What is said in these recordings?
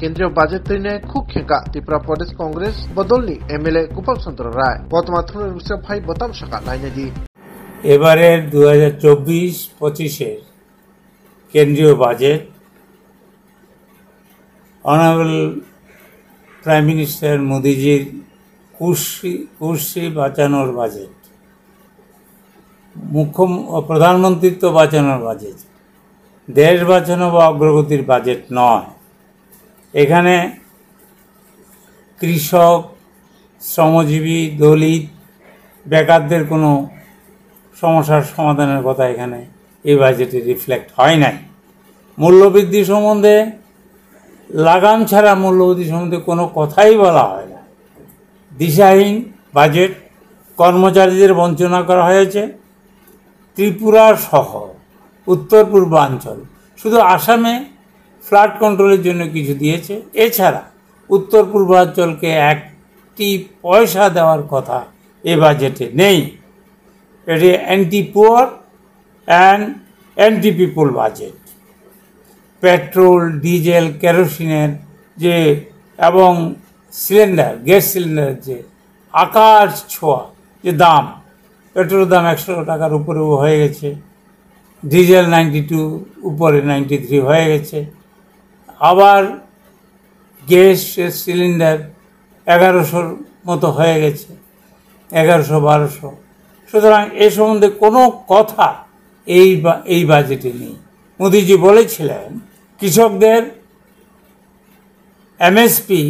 কেন্দ্রীয় বাজেট કેન્દ્રીય খুব খেঁকা Tripura Pradesh Congress Pradesh M L MLA Gopal Chandra Roy পদমাথুর ভাই বতাম শাখা লাইনেজি এবারে দু হাজার চব্বিশ পঁচিশের কেন্দ্রীয় বাজেট অনারেবল প্রাইম মিনিস্টার মোদিজির কুর্সি কুর্সি বাঁচানোর বাজেট মুখ্য প্রধানমন্ত্রীত্ব বাঁচানোর বাজেট দেশ বাঁচানো বা অগ্রগতির বাজেট নয় এখানে কৃষক শ্রমজীবী দলিত বেকারদের কোনো সমস্যার সমাধানের কথা এখানে এই বাজেটে রিফ্লেক্ট হয় নাই মূল্যবৃদ্ধি সম্বন্ধে লাগাম ছাড়া মূল্যবৃদ্ধি সম্বন্ধে কোনো কথাই বলা হয় না দিশাহীন বাজেট কর্মচারীদের বঞ্চনা করা হয়েছে ত্রিপুরা সহ উত্তর পূর্বাঞ্চল শুধু আসামে ফ্লাড কন্ট্রোলের জন্য কিছু দিয়েছে এছাড়া উত্তর পূর্বাঞ্চলকে একটি পয়সা দেওয়ার কথা এ বাজেটে নেই এটি anti poor and anti people budget petrol diesel কেরোসিনের যে এবং সিলিন্ডার গ্যাস সিলিন্ডারের যে আকাশ ছোঁয়া যে দাম পেট্রোলের দাম একশো টাকার উপরেও হয়ে গেছে ডিজেল নাইনটি টু উপরে নাইনটি থ্রি হয়ে গেছে আবার গ্যাস সিলিন্ডার এগারোশোর মতো হয়ে গেছে এগারোশো বারোশো সুতরাং এ সম্বন্ধে কোনো কথা এই এই বাজেটে নেই মোদিজি বলেছিলেন কৃষকদের এমএসপি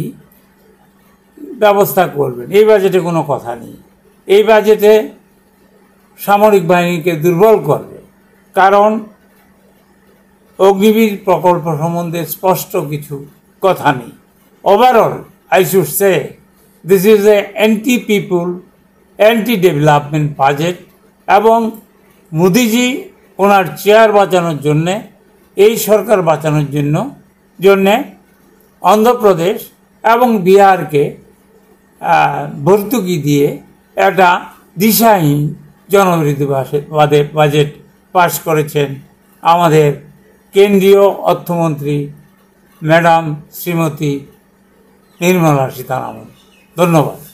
ব্যবস্থা করবেন এই বাজেটে কোনো কথা নেই এই বাজেটে সামরিক বাহিনীকে দুর্বল করবে কারণ অগ্নিবীর প্রকল্প সম্বন্ধে স্পষ্ট কিছু কথা নেই overall I should say this is a anti people anti development budget এবং মোদিজি ওনার চেয়ার বাঁচানোর জন্যে এই সরকার বাঁচানোর জন্য জন্যে অন্ধ্রপ্রদেশ এবং বিহারকে ভর্তুকি দিয়ে একটা দিশাহীন জনবিরোধী বাজেট পাশ করেছেন আমাদের কেন্দ্রীয় অর্থমন্ত্রী ম্যাডাম শ্রীমতী নির্মলা সীতারামন ধন্যবাদ